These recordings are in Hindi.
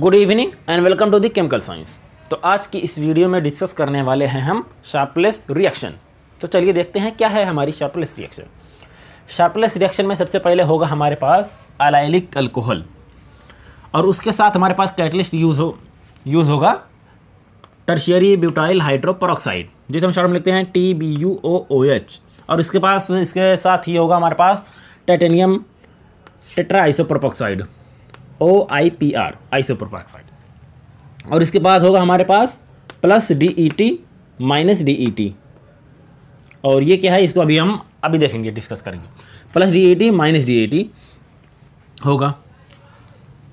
Good evening and welcome to the chemical science तो आज की इस वीडियो में डिस्कस करने वाले हैं हम शार्पलेस रिएक्शन तो चलिए देखते हैं क्या है हमारी शार्पलेस रिएक्शन शार्पलेस रिएक्शन में सबसे पहले होगा हमारे पास अलाइलिक अल्कोहल और उसके साथ हमारे पास कैटलिस्ट यूज़ हो यूज़ होगा टर्शियरी ब्यूटाइल हाइड्रोपरऑक्साइड जिसे हम शॉर्ट में लिखते हैं T B U O O H और इसके पास इसके साथ ही होगा हमारे पास titanium tetra isopropoxide O I P R super oxide और इसके बाद होगा हमारे पास plus D E T minus D E T और ये क्या है इसको अभी हम अभी देखेंगे डिस्कस करेंगे plus D E T minus D E T होगा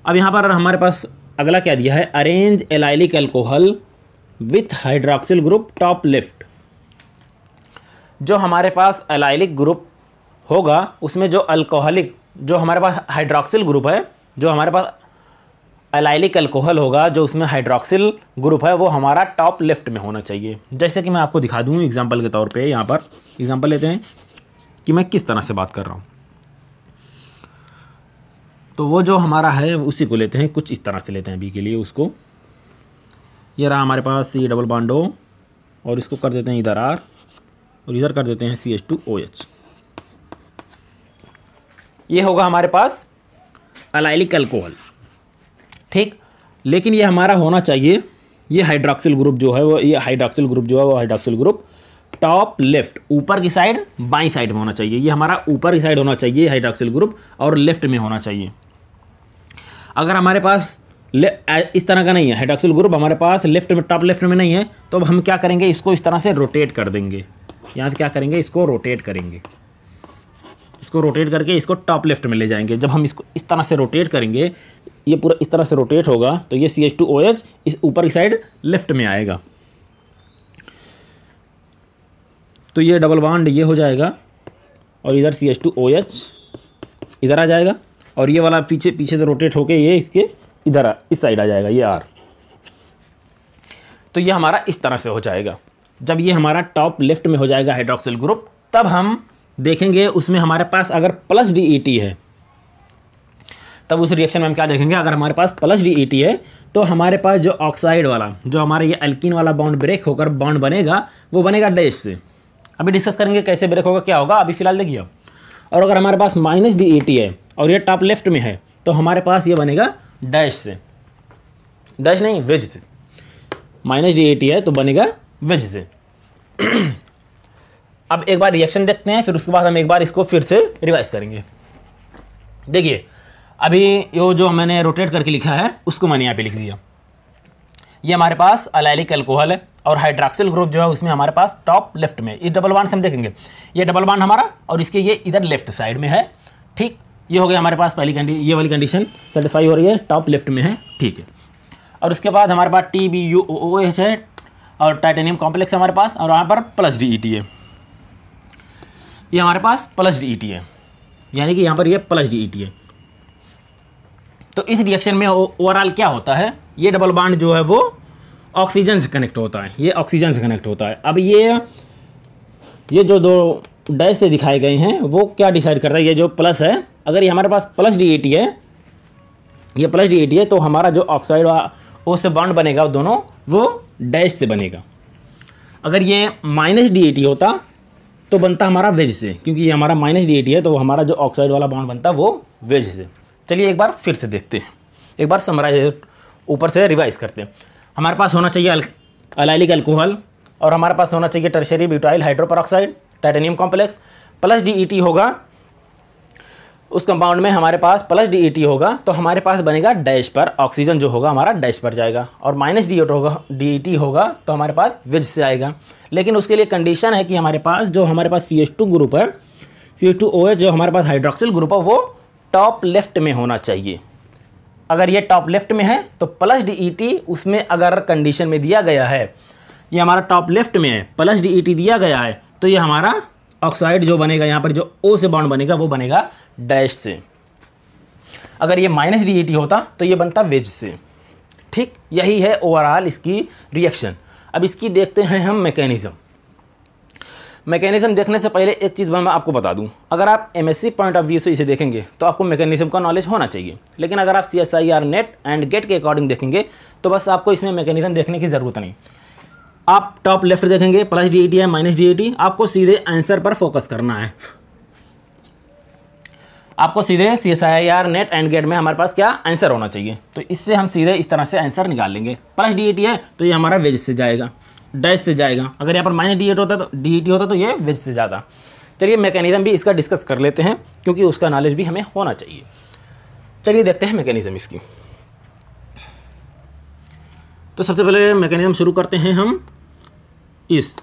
अब यहाँ पर हमारे पास अगला क्या दिया है arrange allylic alcohol with hydroxyl group top left जो हमारे पास एलाइलिक ग्रुप होगा उसमें जो अल्कोहलिक जो हमारे पास हाइड्रोक्सिल ग्रुप है जो हमारे पास अलाइलिक अल्कोहल होगा जो उसमें हाइड्रोक्सिल ग्रुप है वो हमारा टॉप लेफ्ट में होना चाहिए जैसे कि मैं आपको दिखा दूँ एग्जाम्पल के तौर पर यहाँ पर एग्जाम्पल लेते हैं कि मैं किस तरह से बात कर रहा हूँ तो वो जो हमारा है उसी को लेते हैं कुछ इस तरह से लेते हैं अभी के लिए उसको ये रहा हमारे पास सी डबल बॉन्डो और इसको कर देते हैं इधर आर और इधर कर देते हैं C H two O H ये होगा हमारे पास अलाइलिक अल्कोहल ठीक लेकिन ये हमारा होना चाहिए ये हाइड्रोक्सिल ग्रुप जो है वो ये हाइड्रोक्सिल ग्रुप जो है वो हाइड्रोक्सिल ग्रुप टॉप लेफ्ट ऊपर की साइड बाई साइड में होना चाहिए ये हमारा ऊपर की साइड होना चाहिए हाइड्रोक्सिल ग्रुप और लेफ्ट में होना चाहिए अगर हमारे पास इस तरह का नहीं है हाइड्रोक्सिल ग्रुप हमारे पास लेफ्ट में टॉप लेफ्ट में नहीं है तो अब हम क्या करेंगे इसको इस तरह से रोटेट कर देंगे यहाँ से क्या करेंगे इसको रोटेट करेंगे इसको रोटेट करके इसको टॉप लेफ्ट में ले जाएंगे जब हम इसको इस तरह से रोटेट करेंगे ये पूरा इस तरह से रोटेट होगा तो ये C H two O H इस ऊपर की साइड लेफ्ट में आएगा तो ये डबल बाड ये हो जाएगा और इधर C H two O H इधर आ जाएगा और ये वाला पीछे पीछे से रोटेट होके ये इसके इधर आ इस साइड आ जाएगा ये आर तो ये हमारा इस तरह से हो जाएगा जब ये हमारा टॉप लेफ्ट में हो जाएगा हाइड्रोक्सिल ग्रुप तब हम देखेंगे उसमें हमारे पास अगर प्लस डी e है तब उस रिएक्शन में हम क्या देखेंगे अगर हमारे पास प्लस डी e है तो हमारे पास जो ऑक्साइड वाला जो हमारे ये एल्किन वाला बाउंड ब्रेक होकर बाउंड बनेगा वो बनेगा डैश से अभी डिस्कस करेंगे कैसे ब्रेक होगा क्या होगा अभी फिलहाल देखिए और अगर हमारे पास माइनस डी e है और ये टॉप लेफ्ट में है तो हमारे पास ये बनेगा डैश से डैश नहीं वेज से माइनस डी है तो बनेगा वेज से अब एक बार रिएक्शन देखते हैं फिर उसके बाद हम एक बार इसको फिर से रिवाइज करेंगे देखिए अभी ये जो मैंने रोटेट करके लिखा है उसको मैंने यहाँ पे लिख दिया ये हमारे पास अलाइलिक एल्कोहल है और हाइड्राक्सिल ग्रुप जो है उसमें हमारे पास टॉप लेफ्ट में इस डबल बांड से हम देखेंगे ये डबल बांड हमारा और इसके ये इधर लेफ्ट साइड में है ठीक ये हो गया हमारे पास पहली कंडी ये वाली कंडीशन सेटिस्फाई हो रही है टॉप लेफ्ट में है ठीक है और उसके बाद हमारे पास T B U O H है और टाइटेनियम कॉम्प्लेक्स है हमारे पास और वहाँ पर प्लस डी ई टी है ये हमारे पास प्लस डी ई है यानी कि यहाँ पर ये प्लस डी ई है तो इस रिएक्शन में ओवरऑल क्या होता है ये डबल बाड जो है वो ऑक्सीजन से कनेक्ट होता है ये ऑक्सीजन से कनेक्ट होता है अब ये ये जो दो डैश से दिखाए गए हैं वो क्या डिसाइड करता है ये जो प्लस है अगर ये हमारे पास प्लस डी e है ये प्लस डी e है तो हमारा जो ऑक्साइड से बॉन्ड बनेगा दोनों वो डैश से बनेगा अगर ये माइनस डी e होता तो बनता हमारा वेज से क्योंकि ये हमारा माइनस डी है तो हमारा जो ऑक्साइड वाला बॉन्ड बनता है वो वेज से चलिए एक बार फिर से देखते हैं एक बार समराइज ऊपर से रिवाइज करते हैं हमारे पास होना चाहिए अलाइलिक अल्कोहल और हमारे पास होना चाहिए tertiary butyl hydroperoxide titanium complex plus D होगा उस कंपाउंड में हमारे पास प्लस डी e होगा तो हमारे पास बनेगा डैश पर ऑक्सीजन जो होगा हमारा डैश पर जाएगा और माइनस डी e होगा डी e होगा तो हमारे पास विज से आएगा लेकिन उसके लिए कंडीशन है कि हमारे पास जो हमारे पास सी टू ग्रुप है सी टू ओ जो हमारे पास हाइड्रोक्सिल ग्रुप है वो टॉप लेफ्ट में होना चाहिए अगर ये टॉप लेफ्ट में है तो प्लस डी उसमें अगर कंडीशन में दिया गया है ये हमारा टॉप लेफ्ट में है प्लस डी दिया गया है तो ये हमारा ऑक्साइड जो बनेगा यहाँ पर जो ओ से बाउंड बनेगा वो बनेगा डैश से अगर ये माइनस डी होता तो ये बनता वेज से ठीक यही है ओवरऑल इसकी रिएक्शन अब इसकी देखते हैं हम मैकेनिज़्म मैकेनिज़्म देखने से पहले एक चीज़ मैं आपको बता दूं अगर आप एम पॉइंट ऑफ व्यू से इसे देखेंगे तो आपको मैकेनिज़्म का नॉलेज होना चाहिए लेकिन अगर आप C S I R NET and GATE के अकॉर्डिंग देखेंगे तो बस आपको इसमें मैकेनिज़्म देखने की ज़रूरत नहीं आप टॉप लेफ्ट देखेंगे प्लस डी है माइनस डी आपको सीधे आंसर पर फोकस करना है आपको सीधे C S I R NET and GATE में हमारे पास क्या आंसर होना चाहिए तो इससे हम सीधे इस तरह से आंसर निकाल लेंगे प्लस डी है तो ये हमारा वेज से जाएगा डैश से जाएगा अगर यहाँ पर माइनस डी होता तो डी होता तो ये वेज से ज्यादा चलिए मैकेनिज्म भी इसका डिस्कस कर लेते हैं क्योंकि उसका नॉलेज भी हमें होना चाहिए चलिए देखते हैं मैकेनिज्म इसकी तो सबसे पहले मैकेनिज्म शुरू करते हैं हम इस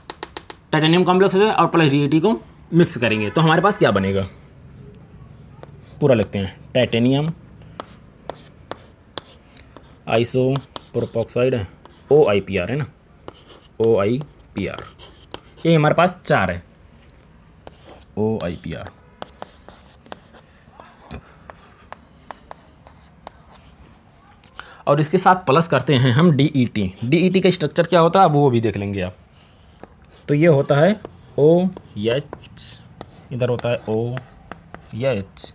टाइटेनियम कॉम्प्लेक्स से और प्लस डी को मिक्स करेंगे तो हमारे पास क्या बनेगा पूरा लिखते हैं टाइटेनियम आइसो प्रोपोक्साइड है ओ आई पी आर है ना ओ आई पी आर ये हमारे पास चार है ओ आई पी आर और इसके साथ प्लस करते हैं हम D E T D E T का स्ट्रक्चर क्या होता है अब वो भी देख लेंगे आप तो ये होता है ओ एच इधर होता है ओ एच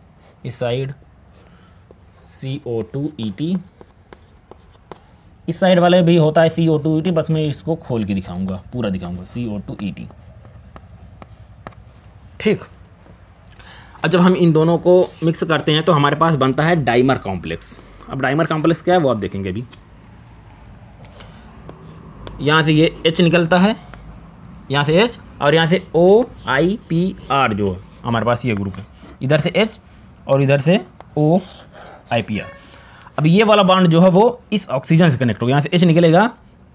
इस side C O two E T इस साइड वाले भी होता है C O two E T bus मैं इसको खोल के दिखाऊंगा पूरा दिखाऊंगा सी ओ टू ई टी ठीक अब जब हम इन दोनों को मिक्स करते हैं तो हमारे पास बनता है डाइमर कॉम्प्लेक्स अब डाइमर कॉम्प्लेक्स क्या है वो आप देखेंगे अभी यहाँ से ये एच निकलता है यहाँ से एच और यहाँ से ओ आई पी आर जो हमारे पास ये ग्रुप है इधर से एच और इधर से ओ आई पी आर अब ये वाला बाउंड जो है वो इस ऑक्सीजन से कनेक्ट होगा यहाँ से एच निकलेगा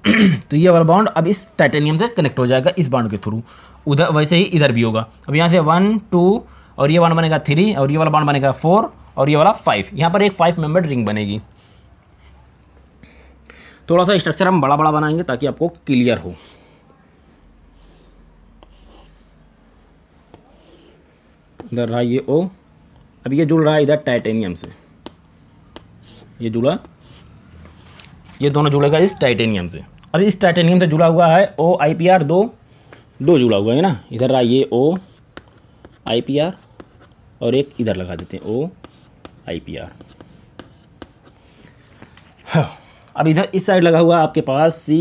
तो ये वाला बॉन्ड अब इस टाइटेनियम से कनेक्ट हो जाएगा इस बाउंड के थ्रू उधर वैसे ही इधर भी होगा अब यहाँ से वन टू और ये बाउंड बनेगा थ्री और ये वाला बाउंड बनेगा फोर और ये वाला फाइव यहाँ पर एक फाइव मेंबर रिंग बनेगी थोड़ा सा स्ट्रक्चर हम बड़ा बड़ा बनाएंगे ताकि आपको क्लियर हो इधर रहा ये ओ अब ये जुड़ रहा है इधर टाइटेनियम से ये जुड़ा ये दोनों जुड़ेगा इस टाइटेनियम से अब इस टाइटेनियम से जुड़ा हुआ है ओ आई पी आर दो दो जुड़ा हुआ है ना इधर रहा ये ओ आई पी आर और एक इधर लगा देते हैं ओ आई पी आर हाँ। अब इधर इस साइड लगा हुआ आपके पास सी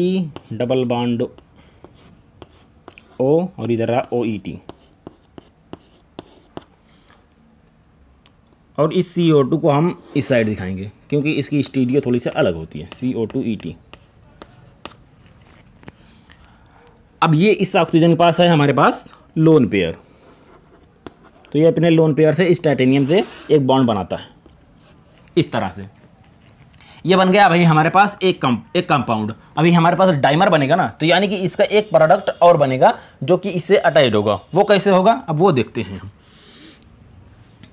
डबल बॉन्ड ओ और इधर रहा ओ ई टी और इस सी ओ टू को हम इस साइड दिखाएंगे क्योंकि इसकी स्टीरियो थोड़ी सी अलग होती है C O two E T अब ये इस ऑक्सीजन के पास है हमारे पास लोन पेयर तो ये अपने लोन पेयर से इस टाइटेनियम से एक बॉन्ड बनाता है इस तरह से ये बन गया भाई हमारे पास एक कम एक कंपाउंड अभी हमारे पास डाइमर बनेगा ना तो यानी कि इसका एक प्रोडक्ट और बनेगा जो कि इससे अटैच होगा वो कैसे होगा अब वो देखते हैं हम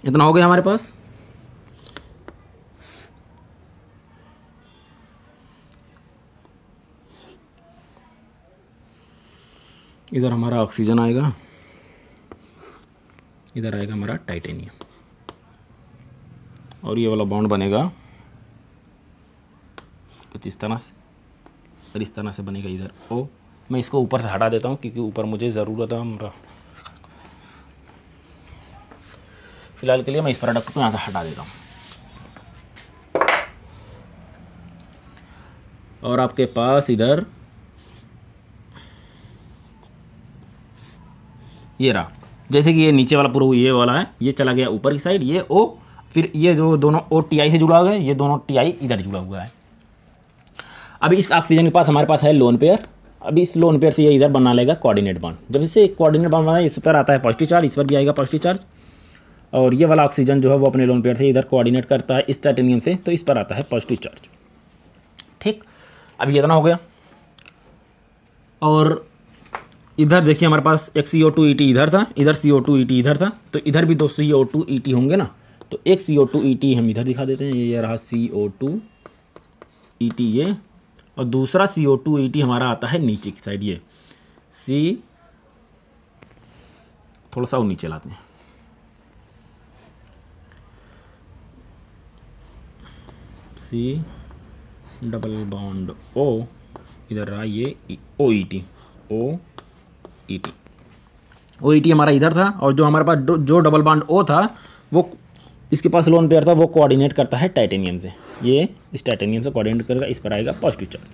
इतना हो गया हमारे पास इधर हमारा ऑक्सीजन आएगा इधर आएगा हमारा टाइटेनियम और ये वाला बॉन्ड बनेगा कुछ इस तरह से और इस तरह से बनेगा इधर ओ मैं इसको ऊपर से हटा देता हूँ क्योंकि ऊपर मुझे ज़रूरत है हमारा फिलहाल के लिए मैं इस प्रोडक्ट को यहाँ से हटा देता हूँ और आपके पास इधर ये रहा जैसे कि ये नीचे वाला पूरा ये वाला है ये चला गया ऊपर की साइड ये ओ फिर ये जो दोनों ओ टी आई से जुड़ा हुआ है ये दोनों टी आई इधर जुड़ा हुआ है अभी इस ऑक्सीजन के पास हमारे पास है लोन पेयर अभी इस लोन पेयर से ये इधर बना लेगा कोऑर्डिनेट बॉन्ड जब इसे कोऑर्डिनेट बॉन्ड बनाए इस पर आता है पॉजिटिव चार्ज इस पर भी आएगा पॉजिटिव चार्ज और ये वाला ऑक्सीजन जो है वो अपने लोन पेयर से इधर कोऑर्डिनेट करता है इस टाइटेनियम से तो इस पर आता है पॉजिटिव चार्ज ठीक अभी इतना हो गया और इधर देखिए हमारे पास एक सी ओ टू ई टी इधर था इधर सी ओ टू ई टी इधर था तो इधर भी दो सी ओ टू ई टी होंगे ना तो एक सी ओ टू ई टी हम इधर दिखा देते हैं ये रहा सी ओ टू ई टी ये और दूसरा सी ओ टू ई टी हमारा आता है नीचे की साइड ये सी थोड़ा सा और नीचे लाते हैं सी डबल बाउंड ओ इधर रहा ये O E T O E T O E T हमारा इधर था और जो हमारे पास जो डबल बाउंड ओ था वो इसके पास लोन पेयर था वो कोऑर्डिनेट करता है टाइटेनियम से ये इस टाइटेनियम से कोऑर्डिनेट करेगा इस पर आएगा पॉजिटिव चार्ज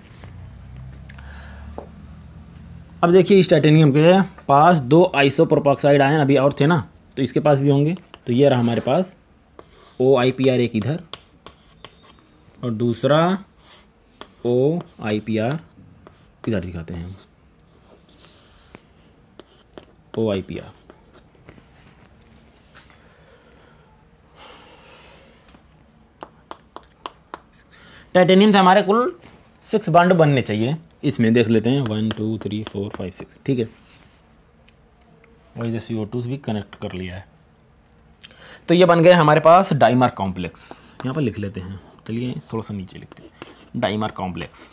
अब देखिए इस टाइटेनियम के पास दो आइसोप्रोपॉक्साइड आयन अभी और थे ना तो इसके पास भी होंगे तो ये रहा हमारे पास ओ आई पी आर एक इधर और दूसरा ओ आई पी आर इधर दिखाते हैं O I P R titanium से हमारे कुल सिक्स बंड बनने चाहिए इसमें देख लेते हैं one two three four five six ठीक है वही जैसे ओ टू भी कनेक्ट कर लिया है तो ये बन गए हमारे पास डाइमर कॉम्प्लेक्स यहाँ पर लिख लेते हैं चलिए थोड़ा सा नीचे लिखते हैं डाइमर कॉम्प्लेक्स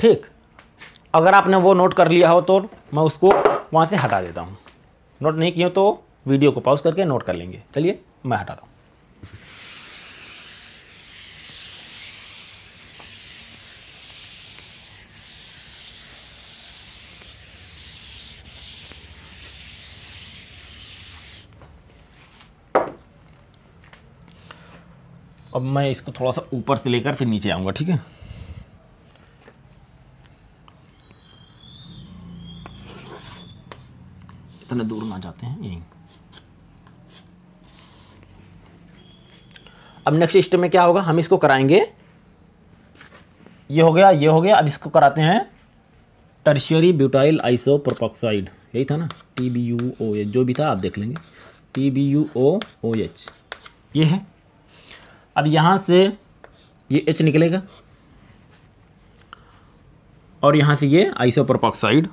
ठीक अगर आपने वो नोट कर लिया हो तो मैं उसको वहाँ से हटा देता हूँ नोट नहीं किया तो वीडियो को पॉज करके नोट कर लेंगे चलिए मैं हटाता हूँ अब मैं इसको थोड़ा सा ऊपर से लेकर फिर नीचे आऊँगा ठीक है इतने दूर ना जाते हैं यहीं अब नेक्स्ट स्टेप में क्या होगा हम इसको कराएंगे ये हो गया ये हो गया अब इसको कराते हैं टर्शियरी ब्यूटाइल आइसो प्रोपॉक्साइड यही था ना T B U O H जो भी था आप देख लेंगे T B U O O H ये है अब यहाँ से ये एच निकलेगा और यहाँ से ये आइसोपरपॉक्साइड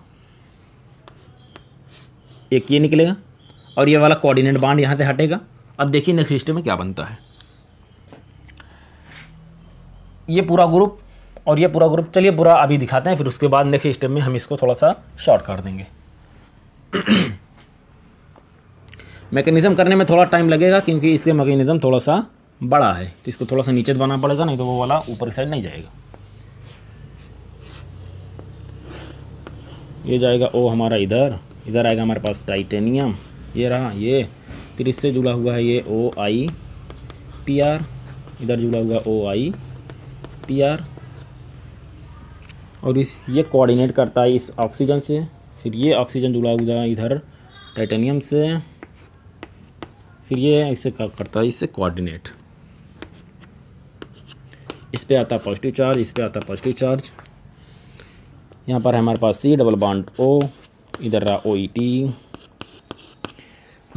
एक ये निकलेगा और ये वाला कोऑर्डिनेट बांड यहाँ से हटेगा अब देखिए नेक्स्ट सिस्टम में क्या बनता है ये पूरा ग्रुप और ये पूरा ग्रुप चलिए पूरा अभी दिखाते हैं फिर उसके बाद नेक्स्ट स्टेप में हम इसको थोड़ा सा शॉर्ट कर देंगे मैकेनिज़्म करने में थोड़ा टाइम लगेगा क्योंकि इसके मैकेनिज़्म थोड़ा सा बड़ा है तो इसको थोड़ा सा नीचे दबाना पड़ेगा नहीं तो वो वाला ऊपर की साइड नहीं जाएगा ये जाएगा ओ हमारा इधर इधर आएगा हमारे पास टाइटेनियम ये रहा ये फिर इससे जुड़ा हुआ है ये ओ आई पी आर इधर जुड़ा हुआ ओ आई पी आर और इस ये कोऑर्डिनेट करता है इस ऑक्सीजन से फिर ये ऑक्सीजन जुड़ा हुआ है इधर टाइटेनियम से फिर ये इसे करता है इससे कोऑर्डिनेट इस पर आता है पॉजिटिव चार्ज इस पर आता है पॉजिटिव चार्ज यहाँ पर हमारे पास सी डबल बॉन्ड ओ इधर रहा ओ ई टी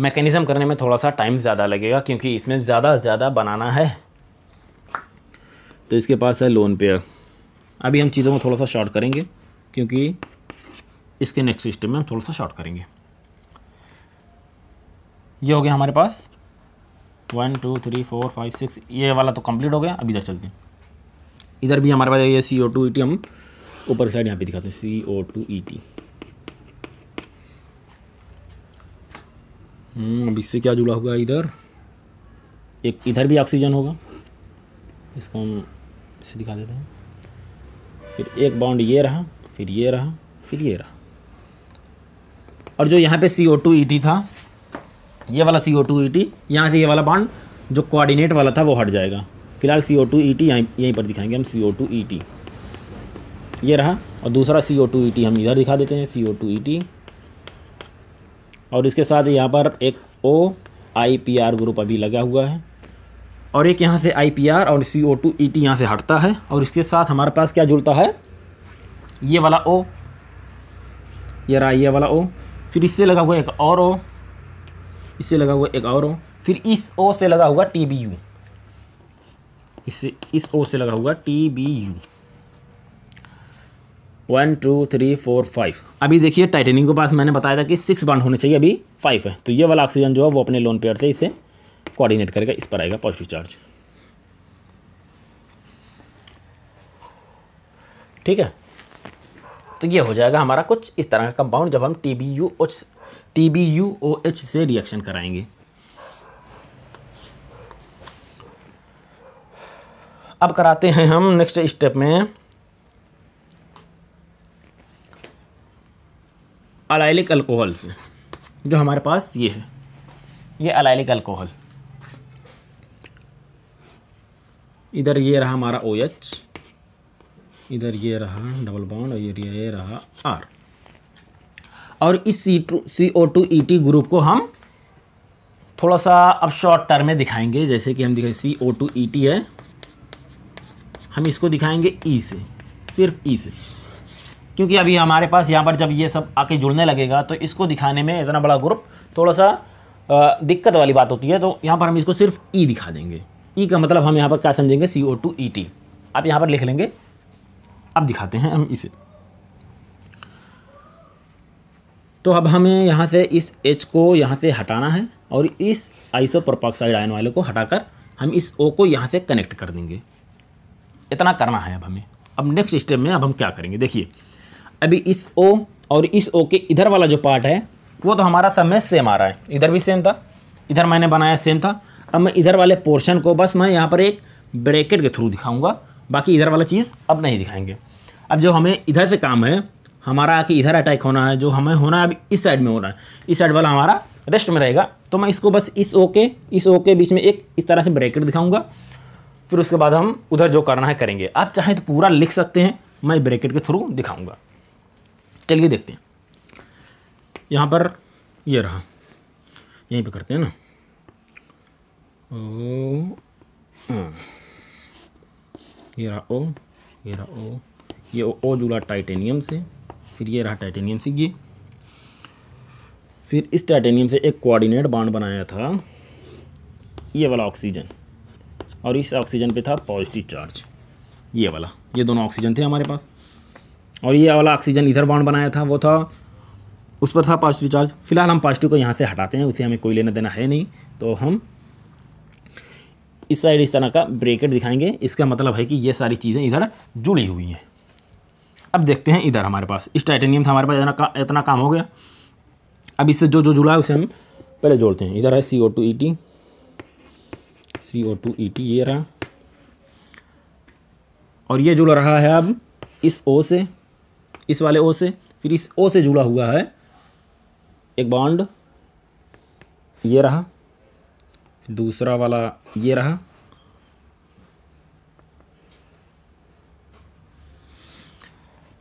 मैकेनिज़म करने में थोड़ा सा टाइम ज़्यादा लगेगा क्योंकि इसमें ज़्यादा से ज़्यादा बनाना है तो इसके पास है लोन पेयर अभी हम चीज़ों को थोड़ा सा शॉर्ट करेंगे क्योंकि इसके नेक्स्ट सिस्टम में हम थोड़ा सा शॉर्ट करेंगे ये हो गया हमारे पास one two three four five six ये वाला तो कंप्लीट हो गया अभी तक चलते हैं इधर भी हमारे पास ये सी ओ टू ई टी हम ऊपर साइड यहाँ पे दिखाते हैं सी ओ टू ई टी अब इससे क्या जुड़ा होगा इधर एक इधर भी ऑक्सीजन होगा इसको हम इसे दिखा देते हैं फिर एक बाउंड ये रहा फिर ये रहा फिर ये रहा और जो यहाँ पे सी ओ टू ई टी था ये वाला सी ओ टू ई टी यहाँ से ये वाला बाउंड जो कोऑर्डिनेट वाला था वो हट जाएगा फिलहाल सी ओ टू ई टी यहीं यहीं पर दिखाएंगे हम सी ओ टू ई टी ये रहा और दूसरा सी ओ टू ई टी हम इधर दिखा देते हैं सी ओ टू ई टी और इसके साथ यहाँ पर एक O I P R group अभी लगा हुआ है और एक यहाँ से आई पी आर और सी ओ टू ई टी यहाँ से हटता है और इसके साथ हमारे पास क्या जुड़ता है ये वाला ओ ये रहा ये वाला ओ फिर इससे लगा हुआ एक और ओ इससे लगा हुआ एक और ओ फिर इस ओ से लगा हुआ टी बी यू इससे इस ओ से लगा हुआ T B U one two three four five अभी देखिए टाइटेनियम के पास मैंने बताया था कि सिक्स बाड होने चाहिए अभी फाइव है तो ये वाला ऑक्सीजन जो है वो अपने लोन पेयर से इसे कोऑर्डिनेट करेगा इस पर आएगा पॉजिटिव चार्ज ठीक है तो ये हो जाएगा हमारा कुछ इस तरह का कंपाउंड जब हम T B U H T B U O H से रिएक्शन कराएंगे अब कराते हैं हम नेक्स्ट स्टेप में अलाइलिक अल्कोहल से जो हमारे पास ये है ये अलाइलिक अल्कोहल इधर ये रहा हमारा ओ OH, इधर ये रहा डबल बॉन्ड और ये रहा आर और इस C two C O two E T group को हम थोड़ा सा अब शॉर्ट टर्म में दिखाएंगे जैसे कि हम दिखाए सी ओ टू ई टी है हम इसको दिखाएंगे ई e से सिर्फ ई e से क्योंकि अभी हमारे पास यहाँ पर जब ये सब आके जुड़ने लगेगा तो इसको दिखाने में इतना बड़ा ग्रुप थोड़ा सा दिक्कत वाली बात होती है तो यहाँ पर हम इसको सिर्फ ई e दिखा देंगे ई का मतलब हम यहाँ पर क्या समझेंगे सी ओ टू ई टी आप यहाँ पर लिख लेंगे अब दिखाते हैं हम इसे तो अब हमें यहाँ से इस एच को यहाँ से हटाना है और इस आइसोप्रोपॉक्साइड आयन वाले को हटाकर हम इस ओ को यहाँ से कनेक्ट कर देंगे इतना करना है अब हमें अब नेक्स्ट स्टेप में अब हम क्या करेंगे देखिए अभी इस ओ और इस ओ के इधर वाला जो पार्ट है वो तो हमारा सब में सेम आ रहा है इधर भी सेम था इधर मैंने बनाया सेम था अब मैं इधर वाले पोर्शन को बस मैं यहाँ पर एक ब्रैकेट के थ्रू दिखाऊंगा बाकी इधर वाला चीज़ अब नहीं दिखाएंगे अब जो हमें इधर से काम है हमारा आके इधर अटैक होना है जो हमें होना है अभी इस साइड में होना है इस साइड वाला हमारा रेस्ट में रहेगा तो मैं इसको बस इस ओ के इस ओ के बीच में एक इस तरह से ब्रैकेट दिखाऊंगा फिर उसके बाद हम उधर जो करना है करेंगे आप चाहें तो पूरा लिख सकते हैं मैं ब्रैकेट के थ्रू दिखाऊंगा चलिए देखते हैं यहाँ पर ये रहा यहीं पे करते हैं ना ओ हाँ। ये रहा ओ ये रहा ओ ये ओ, ओ जुड़ा टाइटेनियम से फिर ये रहा टाइटेनियम से ये फिर इस टाइटेनियम से एक कोऑर्डिनेट बांड बनाया था ये वाला ऑक्सीजन और इस ऑक्सीजन पे था पॉजिटिव चार्ज ये वाला ये दोनों ऑक्सीजन थे हमारे पास और ये वाला ऑक्सीजन इधर बाउंड बनाया था वो था उस पर था पॉजिटिव चार्ज फिलहाल हम पॉजिटिव को यहाँ से हटाते हैं उसे हमें कोई लेना देना है नहीं तो हम इस साइड इस तरह का ब्रेकेट दिखाएंगे इसका मतलब है कि ये सारी चीज़ें इधर जुड़ी हुई हैं अब देखते हैं इधर हमारे पास इस टाइटेनियम से हमारे पास इतना का, इतना काम हो गया अब इससे जो जो जुड़ा है उसे हम पहले जोड़ते हैं इधर है C O two E T C O two E T ये रहा और ये जुड़ रहा है अब इस ओ से इस वाले ओ से फिर इस ओ से जुड़ा हुआ है एक बॉन्ड ये रहा दूसरा वाला ये रहा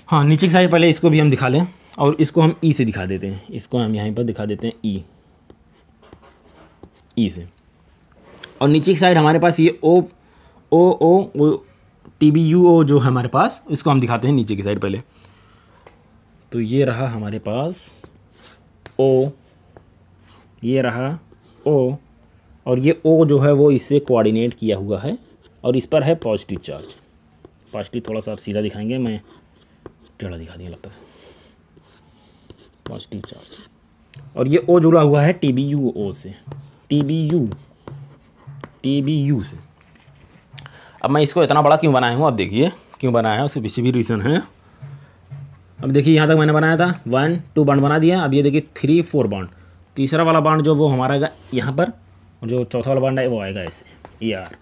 हाँ नीचे की साइड पहले इसको भी हम दिखा लें और इसको हम ई e से दिखा देते हैं इसको हम यहीं पर दिखा देते हैं ई e। ई e से और नीचे की साइड हमारे पास ये O O O T B U O जो है हमारे पास इसको हम दिखाते हैं नीचे की साइड पहले तो ये रहा हमारे पास ओ ये रहा ओ और ये ओ जो है वो इससे कोऑर्डिनेट किया हुआ है और इस पर है पॉजिटिव चार्ज पॉजिटिव थोड़ा सा आप सीधा दिखाएंगे मैं टेढ़ा दिखा दिया लगता है पॉजिटिव चार्ज और ये ओ जुड़ा हुआ है टी बी यू ओ से T B U T B U से अब मैं इसको इतना बड़ा क्यों बनाया हूँ अब देखिए क्यों बनाया है उसके पीछे भी रीज़न है अब देखिए यहाँ तक मैंने बनाया था वन टू बाउंड बना दिया अब ये देखिए थ्री फोर बाउंड तीसरा वाला बाउंड जो वो हमारा यहाँ पर जो चौथा वाला बाउंड है वो आएगा ऐसे ए आर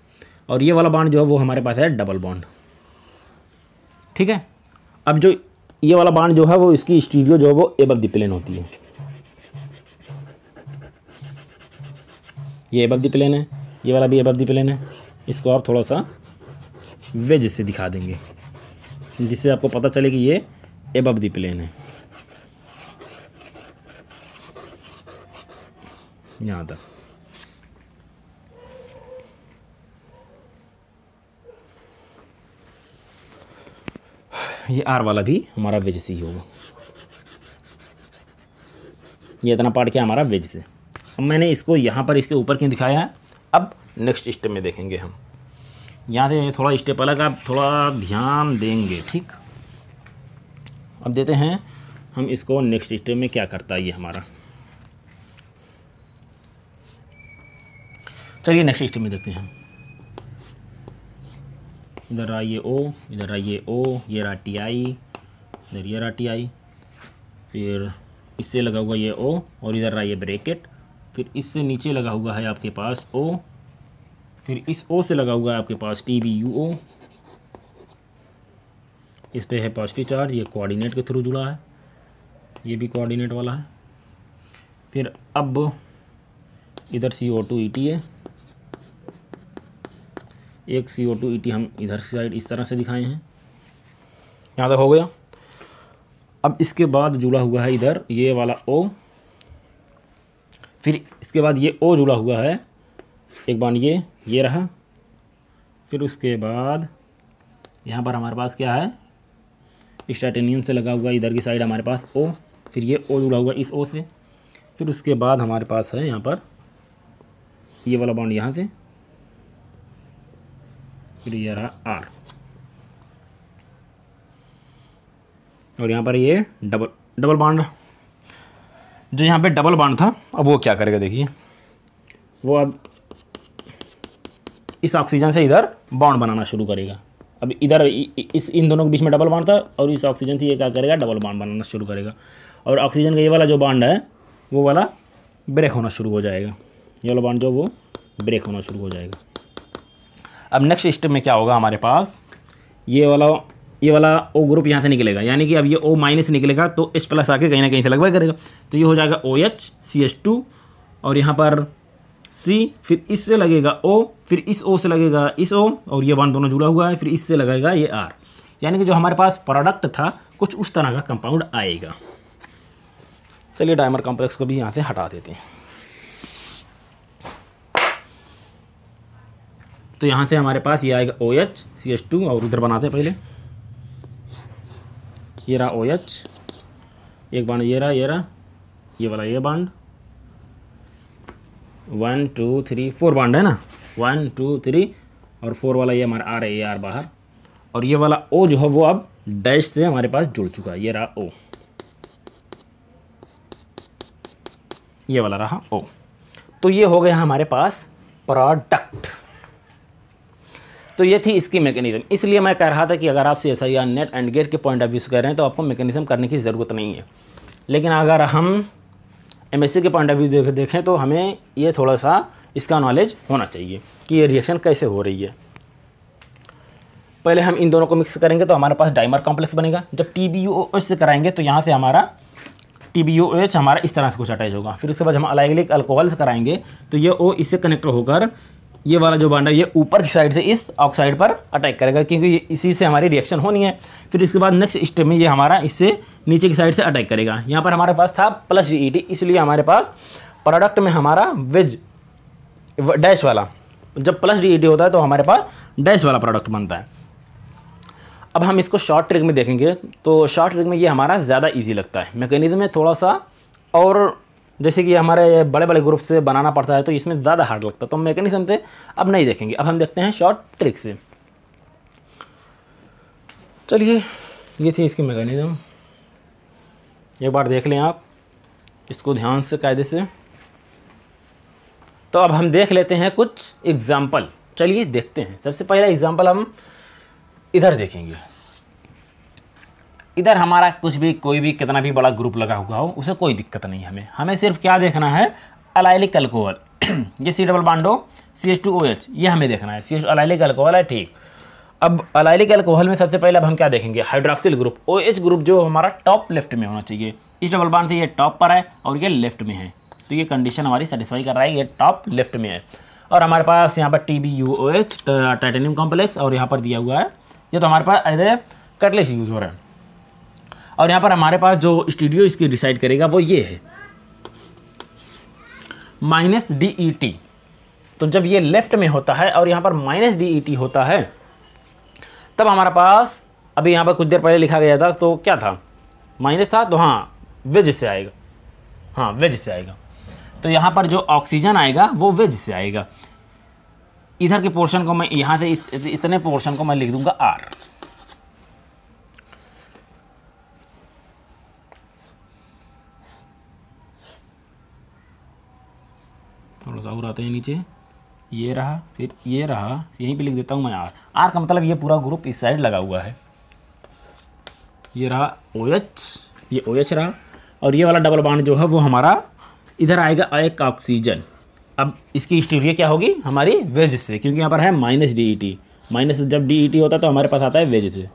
और ये वाला बाउंड जो है वो हमारे पास है डबल बाउंड ठीक है अब जो ये वाला बाउंड जो है वो इसकी स्टीरियो जो है वो एबव दी प्लेन होती है ये एबव दी प्लेन है ये वाला भी अबव दी प्लेन है इसको आप थोड़ा सा वेज से दिखा देंगे जिससे आपको पता चले कि ये एबव दी प्लेन है यहाँ तक ये आर वाला भी हमारा वेज से ही होगा ये इतना पार्ट किया हमारा वेज से अब मैंने इसको यहाँ पर इसके ऊपर क्यों दिखाया है अब नेक्स्ट स्टेप में देखेंगे हम यहाँ से थोड़ा स्टेप अलग आप थोड़ा ध्यान देंगे ठीक अब देते हैं हम इसको नेक्स्ट स्टेप में क्या करता है ये हमारा चलिए नेक्स्ट स्टेप में देखते हैं इधर रहा ये ओ इधर रहा ये ओ ये रहा टी आई इधर ये रहा टी आई फिर इससे लगा हुआ ये ओ और इधर रहा ये ब्रेकेट फिर इससे नीचे लगा हुआ है आपके पास ओ फिर इस ओ से लगा हुआ है आपके पास टी बी यू ओ इस पर है पॉजिटिव चार्ज ये कोऑर्डिनेट के थ्रू जुड़ा है ये भी कोऑर्डिनेट वाला है फिर अब इधर सी ओ टू ई टी है एक सी ओ टू ई टी हम इधर साइड इस तरह से दिखाए हैं यहाँ तक हो गया अब इसके बाद जुड़ा हुआ है इधर ये वाला ओ फिर इसके बाद ये ओ जुड़ा हुआ है एक बार ये ये रहा फिर उसके बाद यहाँ पर हमारे पास क्या है स्टार्टेनियन से लगा हुआ इधर की साइड हमारे पास ओ फिर ये ओ जुड़ा हुआ इस ओ से फिर उसके बाद हमारे पास है यहाँ पर ये वाला बाउंड यहाँ से फिर ये रहा आर और यहाँ पर ये डबल डबल बॉन्ड जो यहाँ पे डबल बाउंड था अब वो क्या करेगा देखिए वो अब इस ऑक्सीजन से इधर बाउंड बनाना शुरू करेगा अब इधर इस इन दोनों के बीच में डबल बाउंड था और इस ऑक्सीजन से ये क्या करेगा डबल बाउंड बनाना शुरू करेगा और ऑक्सीजन का ये वाला जो बाउंड है वो वाला ब्रेक होना शुरू हो जाएगा ये वाला बाउंड जो वो ब्रेक होना शुरू हो जाएगा अब नेक्स्ट स्टेप में क्या होगा हमारे पास ये वाला ये वाला ओ ग्रुप यहाँ से निकलेगा यानी कि अब ये ओ माइनस निकलेगा तो एच प्लस आके कहीं ना कहीं से लगभग करेगा तो ये हो जाएगा O H C H two और यहाँ पर सी फिर इससे लगेगा ओ फिर इस ओ से लगेगा इस ओ और ये वन दोनों जुड़ा हुआ है फिर इससे लगेगा ये आर यानी कि जो हमारे पास प्रोडक्ट था कुछ उस तरह का कंपाउंड आएगा चलिए डायमर कॉम्प्लेक्स को भी यहाँ से हटा देते हैं तो यहाँ से हमारे पास ये आएगा O H C H two और उधर बनाते हैं पहले ये रहा ओ एच एक बाड ये रहा ये रहा ये वाला ये बाड one two three four bond है ना वन टू थ्री और फोर वाला ये हमारा आ रहा है ये आर बाहर और ये वाला ओ जो है वो अब डैश से हमारे पास जुड़ चुका है ये रहा ओ ये वाला रहा ओ तो ये हो गया हमारे पास प्रोडक्ट तो ये थी इसकी मैकेनिज्म इसलिए मैं कह रहा था कि अगर आप C S I R NET and GATE के पॉइंट ऑफ व्यू से कह रहे हैं तो आपको मैकेनिज्म करने की ज़रूरत नहीं है लेकिन अगर हम एम एस सी के पॉइंट ऑफ व्यू देख देखें तो हमें ये थोड़ा सा इसका नॉलेज होना चाहिए कि ये रिएक्शन कैसे हो रही है पहले हम इन दोनों को मिक्स करेंगे तो हमारे पास डाइमर कॉम्प्लेक्स बनेगा जब टी बी ओ एच से कराएंगे तो यहाँ से हमारा टी बी ओ एच हमारा इस तरह से कुछ अटैच होगा फिर उसके बाद हम अलग अल्कोहल से कराएंगे तो ये ओ इससे कनेक्ट होकर ये वाला जो बांडा है ये ऊपर की साइड से इस ऑक्साइड पर अटैक करेगा क्योंकि इसी से हमारी रिएक्शन होनी है फिर इसके बाद नेक्स्ट स्टेप में ये हमारा इससे नीचे की साइड से अटैक करेगा यहाँ पर हमारे पास था प्लस जी e इसलिए हमारे पास प्रोडक्ट में हमारा वेज डैश वाला जब प्लस डी e होता है तो हमारे पास डैश वाला प्रोडक्ट बनता है अब हम इसको शॉर्ट ट्रिक में देखेंगे तो शॉर्ट ट्रिक में ये हमारा ज़्यादा इजी लगता है मैकेनिज़्म में थोड़ा सा और जैसे कि हमारे बड़े बड़े ग्रुप से बनाना पड़ता है तो इसमें ज़्यादा हार्ड लगता है तो हम मैकेनिज्म से अब नहीं देखेंगे अब हम देखते हैं शॉर्ट ट्रिक से चलिए ये थी इसकी मैकेनिज़्म एक बार देख लें आप इसको ध्यान से कायदे से तो अब हम देख लेते हैं कुछ एग्ज़ाम्पल चलिए देखते हैं सबसे पहला एग्ज़ाम्पल हम इधर देखेंगे इधर हमारा कुछ भी कोई भी कितना भी बड़ा ग्रुप लगा हुआ हो उसे कोई दिक्कत नहीं हमें हमें सिर्फ क्या देखना है अलाइलिक अल्कोहल ये सी डबल बांडो C H two O H ये हमें देखना है सी एच अलाइलिक अल्कोहल है ठीक अब अलाइलिक अल्कोहल में सबसे पहले अब हम क्या देखेंगे hydroxyl group O H group जो हमारा टॉप लेफ्ट में होना चाहिए इस डबल बांड से ये टॉप पर है और ये लेफ्ट में है तो ये कंडीशन हमारी सेटिस्फाई कर रहा है ये टॉप लेफ्ट में है और हमारे पास यहाँ पर T B U O H titanium complex और यहाँ पर दिया हुआ है ये तो हमारे पास एज ए कटलेस यूज़ हो रहा है और यहाँ पर हमारे पास जो स्टूडियो इसकी डिसाइड करेगा वो ये है माइनस डी ई टी तो जब ये लेफ़्ट में होता है और यहाँ पर माइनस डी ई टी होता है तब हमारे पास अभी यहाँ पर कुछ देर पहले लिखा गया था तो क्या था माइनस था तो हाँ वेज से आएगा हाँ वेज से आएगा तो यहाँ पर जो ऑक्सीजन आएगा वो वेज से आएगा इधर के पोर्शन को मैं यहाँ से इतने पोर्शन को मैं लिख दूंगा आर थोड़ा सा और आते हैं नीचे ये रहा फिर ये रहा यहीं पे लिख देता हूँ मैं आर आर का मतलब ये पूरा ग्रुप इस साइड लगा हुआ है ये रहा ओ एच ये ओ एच रहा और ये वाला डबल बाड जो है वो हमारा इधर आएगा एक ऑक्सीजन अब इसकी स्टीरियो क्या होगी हमारी वेज से क्योंकि यहाँ पर है minus D E T minus जब डी ई टी होता है तो हमारे पास आता है वेज से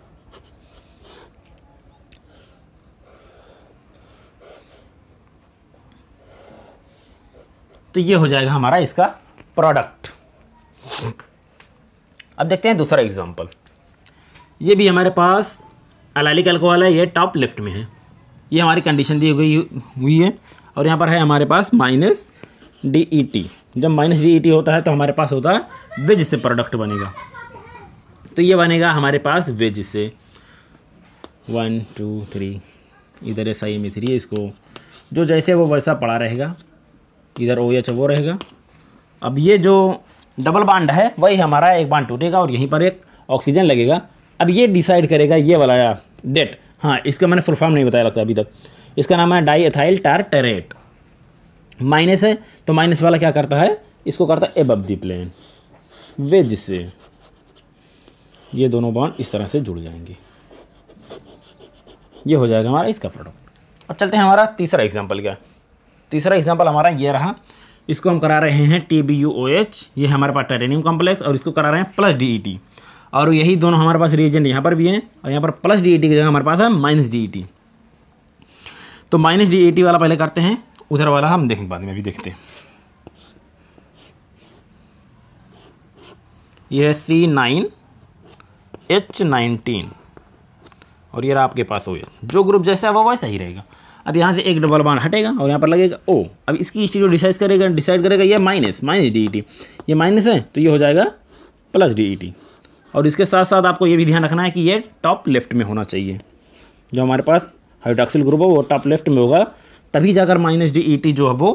तो ये हो जाएगा हमारा इसका प्रोडक्ट अब देखते हैं दूसरा एग्जाम्पल ये भी हमारे पास अलाइलिक अल्कोहल है ये टॉप लेफ्ट में है ये हमारी कंडीशन दी गई हुई है और यहाँ पर है हमारे पास माइनस डी ई टी जब माइनस डी ई टी होता है तो हमारे पास होता है वेज से प्रोडक्ट बनेगा तो ये बनेगा हमारे पास वेज से वन टू थ्री इधर ऐसा ही मिथ्री थ्री है इसको जो जैसे वो वैसा पड़ा रहेगा इधर ओ एच वो रहेगा अब ये जो डबल बांड है वही हमारा एक बांड टूटेगा और यहीं पर एक ऑक्सीजन लगेगा अब ये डिसाइड करेगा ये वाला डेट हाँ इसका मैंने फुल फॉर्म नहीं बताया लगता अभी तक इसका नाम है डाई एथाइल टारटरेट माइनस है तो माइनस वाला क्या करता है इसको करता है एबब दी प्लेन वे जिससे ये दोनों बॉन्ड इस तरह से जुड़ जाएंगे ये हो जाएगा हमारा इसका प्रोडक्ट अब चलते हैं हमारा तीसरा एग्जाम्पल क्या है तीसरा एग्जाम्पल हमारा ये रहा इसको हम करा रहे हैं T B U O H ये हमारे पास टाइटेनियम कॉम्प्लेक्स और इसको करा रहे हैं प्लस डी ई टी और यही दोनों हमारे पास रिएजेंट यहाँ पर भी हैं और यहाँ पर प्लस डी ई टी की जगह हमारे पास है माइनस डी ई टी तो माइनस डी ई टी वाला पहले करते हैं उधर वाला हम देखेंगे बाद में अभी देखते हैं यह है सी नाइन एच नाइनटीन और ये रहा आपके पास हो गया जो ग्रुप जैसा है वो वैसा ही रहेगा अब यहाँ से एक डबल बान हटेगा और यहाँ पर लगेगा ओ अब इसकी स्टीरियो डिसाइड करेगा डिसाइड करेगा ये माइनस माइनस डी ये माइनस है तो ये हो जाएगा प्लस डी e और इसके साथ साथ आपको ये भी ध्यान रखना है कि ये टॉप लेफ्ट में होना चाहिए जो हमारे पास हाइड्रॉक्सिल ग्रुप है वो टॉप लेफ्ट में होगा तभी जाकर माइनस डी e जो है वो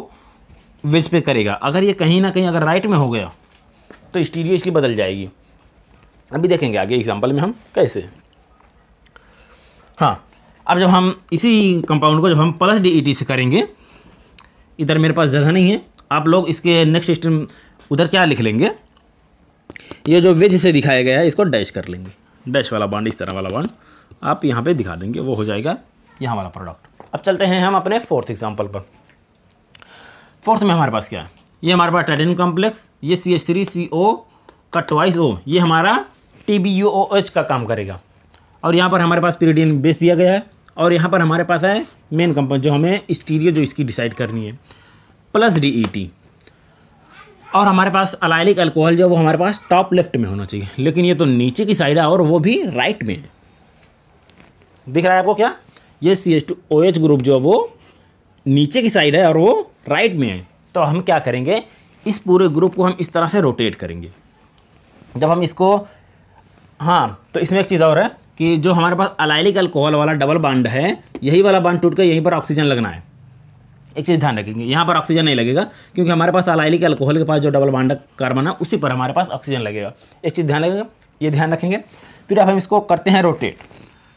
वेज पे करेगा अगर ये कहीं ना कहीं अगर राइट में हो गया तो स्टीरियो इसकी बदल जाएगी अभी देखेंगे आगे एग्जाम्पल में हम कैसे हाँ अब जब हम इसी कंपाउंड को जब हम प्लस डी e से करेंगे इधर मेरे पास जगह नहीं है आप लोग इसके नेक्स्ट स्टेम उधर क्या लिख लेंगे ये जो वेज से दिखाया गया है इसको डैश कर लेंगे डैश वाला बांड इस तरह वाला बांड आप यहाँ पे दिखा देंगे वो हो जाएगा यहाँ वाला प्रोडक्ट अब चलते हैं हम अपने फोर्थ एग्जाम्पल पर फोर्थ में हमारे पास क्या है ये हमारे पास टाइटेनियम कॉम्प्लेक्स ये सी एच थ्री सी ओ का ट्वाइस ओ ये हमारा T B U O H का काम करेगा और यहाँ पर हमारे पास पीरिडीन बेस दिया गया है और यहाँ पर हमारे पास है मेन कंपोनेंट जो हमें स्टीरियो जो इसकी डिसाइड करनी है प्लस डी e और हमारे पास अलाइलिक अल्कोहल जो वो हमारे पास टॉप लेफ्ट में होना चाहिए लेकिन ये तो नीचे की साइड है और वो भी राइट में है दिख रहा है आपको क्या ये C H two O H group जो है वो नीचे की साइड है और वो राइट में है तो हम क्या करेंगे इस पूरे ग्रुप को हम इस तरह से रोटेट करेंगे जब हम इसको हाँ तो इसमें एक चीज़ और है कि जो हमारे पास अलाइलिक अल्कोहल वाला डबल बांड है यही वाला बांड टूट कर यहीं पर ऑक्सीजन लगना है एक चीज़ ध्यान रखेंगे यहाँ पर ऑक्सीजन नहीं लगेगा क्योंकि हमारे पास अलाइलिक अल्कोहल के पास जो डबल बांड कार्बन है उसी पर हमारे पास ऑक्सीजन लगेगा एक चीज़ ध्यान रखेंगे ये ध्यान रखेंगे फिर अब हम इसको करते हैं रोटेट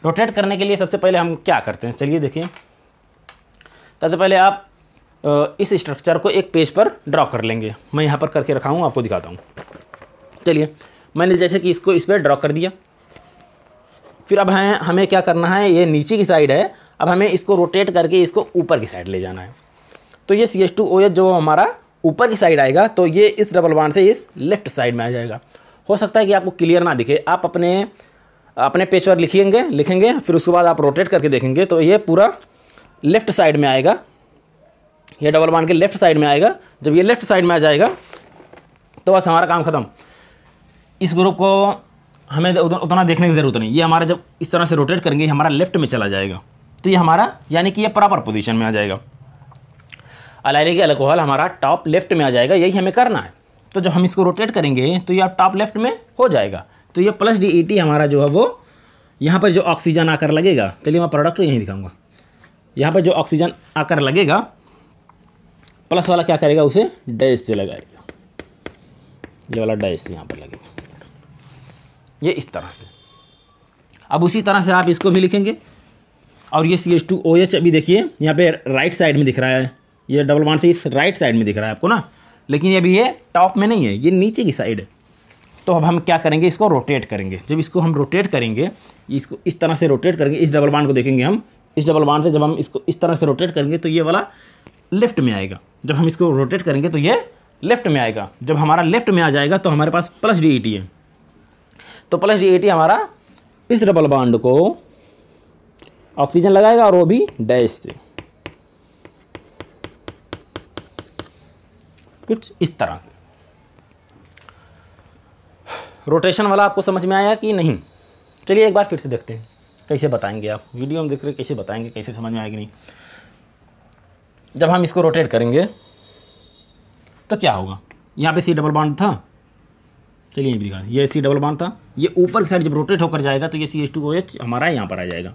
रोटेट करने के लिए सबसे पहले हम क्या करते हैं चलिए देखिए सबसे पहले आप इस स्ट्रक्चर को एक पेज पर ड्रॉ कर लेंगे मैं यहाँ पर करके रखा हूँ आपको दिखाता हूँ चलिए मैंने जैसे कि इसको इस पर ड्रॉ कर दिया फिर अब हैं हमें क्या करना है ये नीचे की साइड है अब हमें इसको रोटेट करके इसको ऊपर की साइड ले जाना है तो ये C S two O H जो हमारा ऊपर की साइड आएगा तो ये इस डबल बाड से इस लेफ्ट साइड में आ जाएगा हो सकता है कि आपको क्लियर ना दिखे आप अपने अपने पेज पर लिखेंगे लिखेंगे फिर उसके बाद आप रोटेट करके देखेंगे तो ये पूरा लेफ्ट साइड में आएगा ये डबल बाड के लेफ्ट साइड में आएगा जब ये लेफ्ट साइड में आ जाएगा तो बस हमारा काम ख़त्म इस ग्रुप को हमें उतना देखने की ज़रूरत नहीं ये हमारा जब इस तरह से रोटेट करेंगे हमारा लेफ्ट में चला जाएगा तो ये हमारा यानी कि ये प्रॉपर पोजीशन में आ जाएगा अलाइले के अल्कोहल हमारा टॉप लेफ्ट में आ जाएगा यही हमें करना है तो जब हम इसको रोटेट करेंगे तो ये टॉप लेफ्ट में हो जाएगा तो ये प्लस डी e हमारा जो है वो यहाँ पर जो ऑक्सीजन आकर लगेगा चलिए मैं प्रोडक्ट यहीं दिखाऊँगा यहाँ पर जो ऑक्सीजन आकर लगेगा प्लस वाला क्या करेगा उसे डैश से लगाएगा ये वाला डैश से यहाँ पर लगेगा ये इस तरह से अब उसी तरह से आप इसको भी लिखेंगे और ये C H two O H अभी देखिए यहाँ पे राइट साइड में दिख रहा है ये डबल वन से इस राइट साइड में दिख रहा है आपको ना लेकिन अभी ये टॉप में नहीं है ये नीचे की साइड है तो अब हम क्या करेंगे इसको रोटेट करेंगे जब इसको हम रोटेट करेंगे इसको इस तरह से रोटेट करेंगे इस डबल बांड को देखेंगे हम इस डबल बांड से जब हम इसको इस तरह से रोटेट करेंगे तो ये वाला लेफ्ट में आएगा जब हम इसको रोटेट करेंगे तो ये लेफ्ट में आएगा जब हमारा लेफ्ट में आ जाएगा तो हमारे पास प्लस डी e है तो प्लस डी हमारा इस डबल बाड को ऑक्सीजन लगाएगा और वो भी डैश से कुछ इस तरह से रोटेशन वाला आपको समझ में आया कि नहीं चलिए एक बार फिर से देखते हैं कैसे बताएंगे आप वीडियो में देख रहे कैसे बताएंगे कैसे समझ में आएगी नहीं जब हम इसको रोटेट करेंगे तो क्या होगा यहाँ पे सी डबल बॉन्ड था चलिए ये भी दिखा ये सी डबल बॉन्ड था ये ऊपर की साइड जब रोटेट होकर जाएगा तो ये C H two O H हमारा यहाँ पर आ जाएगा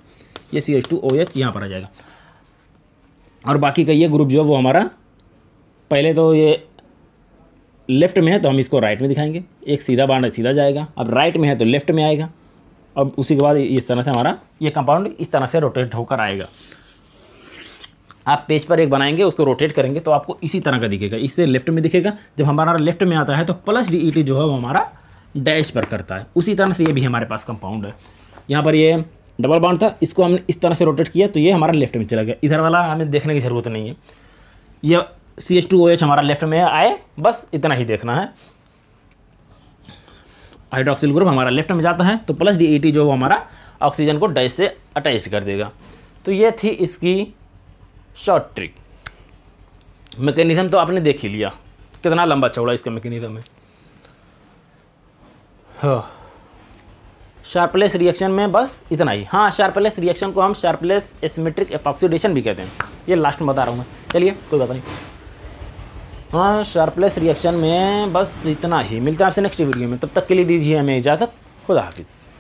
ये C H two O H यहाँ पर आ जाएगा और बाकी का ये ग्रुप जो है वो हमारा पहले तो ये लेफ्ट में है तो हम इसको राइट में दिखाएंगे एक सीधा बाड सीधा जाएगा अब राइट में है तो लेफ्ट में आएगा अब उसी के बाद इस तरह से हमारा ये कंपाउंड इस तरह से रोटेट होकर आएगा आप पेज पर एक बनाएंगे उसको रोटेट करेंगे तो आपको इसी तरह का दिखेगा इससे लेफ्ट में दिखेगा जब हमारा लेफ्ट में आता है तो प्लस डी जो है वो हमारा डैश पर करता है उसी तरह से ये भी हमारे पास कंपाउंड है यहाँ पर ये डबल बाउंड था इसको हमने इस तरह से रोटेट किया तो ये हमारा लेफ्ट में चला गया इधर वाला हमें देखने की ज़रूरत नहीं है यह C H two O H हमारा लेफ्ट में आए बस इतना ही देखना है हाइड्रोक्सिल ग्रुप हमारा लेफ्ट में जाता है तो प्लस डी e जो हमारा ऑक्सीजन को डैश से अटैच कर देगा तो ये थी इसकी शॉर्ट ट्रिक मैकेनिज़्म तो आपने देख ही लिया कितना लंबा चौड़ा इसका मैकेनिज़्म है शार्पलेस हाँ। रिएक्शन में बस इतना ही हाँ शार्पलेस रिएक्शन को हम शार्पलेस एसमेट्रिक एपॉक्सीडेशन भी कहते हैं ये लास्ट में बता रहा हूँ मैं चलिए कोई बात नहीं हाँ शार्पलेस रिएक्शन में बस इतना ही मिलता है आपसे नेक्स्ट वीडियो में तब तक के लिए दीजिए हमें इजाज़त खुदा हाफिज़